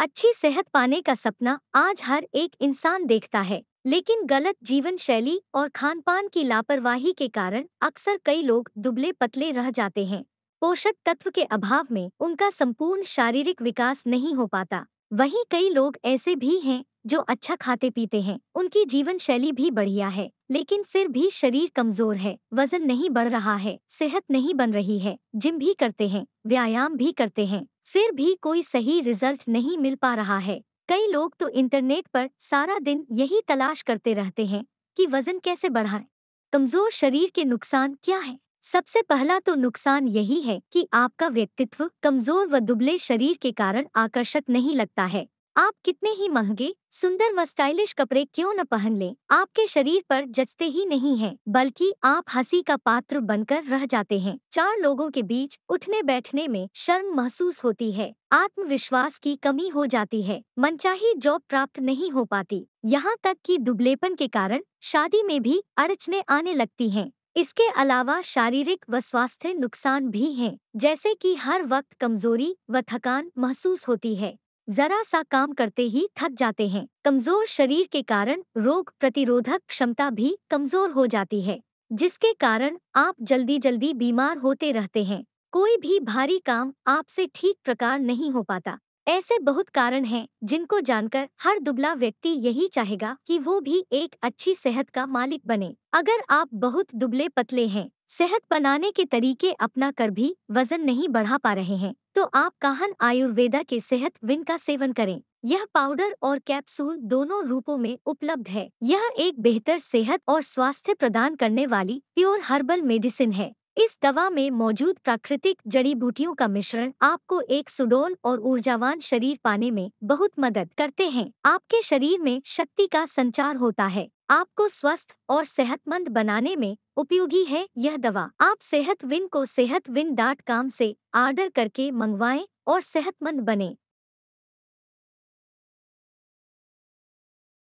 अच्छी सेहत पाने का सपना आज हर एक इंसान देखता है लेकिन गलत जीवन शैली और खानपान की लापरवाही के कारण अक्सर कई लोग दुबले पतले रह जाते हैं पोषक तत्व के अभाव में उनका संपूर्ण शारीरिक विकास नहीं हो पाता वहीं कई लोग ऐसे भी हैं जो अच्छा खाते पीते हैं उनकी जीवन शैली भी बढ़िया है लेकिन फिर भी शरीर कमजोर है वजन नहीं बढ़ रहा है सेहत नहीं बन रही है जिम भी करते हैं व्यायाम भी करते हैं फिर भी कोई सही रिजल्ट नहीं मिल पा रहा है कई लोग तो इंटरनेट पर सारा दिन यही तलाश करते रहते हैं कि वजन कैसे बढ़ाएं। कमजोर शरीर के नुकसान क्या है सबसे पहला तो नुकसान यही है कि आपका व्यक्तित्व कमजोर व दुबले शरीर के कारण आकर्षक नहीं लगता है आप कितने ही महंगे सुंदर व स्टाइलिश कपड़े क्यों न पहन लें आपके शरीर पर जचते ही नहीं हैं, बल्कि आप हंसी का पात्र बनकर रह जाते हैं चार लोगों के बीच उठने बैठने में शर्म महसूस होती है आत्मविश्वास की कमी हो जाती है मनचाही जॉब प्राप्त नहीं हो पाती यहाँ तक कि दुबलेपन के कारण शादी में भी अड़चने आने लगती हैं। इसके अलावा शारीरिक व स्वास्थ्य नुकसान भी हैं, जैसे कि हर वक्त कमजोरी व थकान महसूस होती है जरा सा काम करते ही थक जाते हैं कमजोर शरीर के कारण रोग प्रतिरोधक क्षमता भी कमजोर हो जाती है जिसके कारण आप जल्दी जल्दी बीमार होते रहते हैं कोई भी भारी काम आपसे ठीक प्रकार नहीं हो पाता ऐसे बहुत कारण हैं जिनको जानकर हर दुबला व्यक्ति यही चाहेगा कि वो भी एक अच्छी सेहत का मालिक बने अगर आप बहुत दुबले पतले हैं सेहत बनाने के तरीके अपना कर भी वजन नहीं बढ़ा पा रहे हैं तो आप काहन आयुर्वेदा के सेहत विन का सेवन करें यह पाउडर और कैप्सूल दोनों रूपों में उपलब्ध है यह एक बेहतर सेहत और स्वास्थ्य प्रदान करने वाली प्योर हर्बल मेडिसिन है इस दवा में मौजूद प्राकृतिक जड़ी बूटियों का मिश्रण आपको एक सुडोल और ऊर्जावान शरीर पाने में बहुत मदद करते हैं आपके शरीर में शक्ति का संचार होता है आपको स्वस्थ और सेहतमंद बनाने में उपयोगी है यह दवा आप सेहत विन को सेहत विन डॉट कॉम से आर्डर करके मंगवाएं और सेहतमंद बने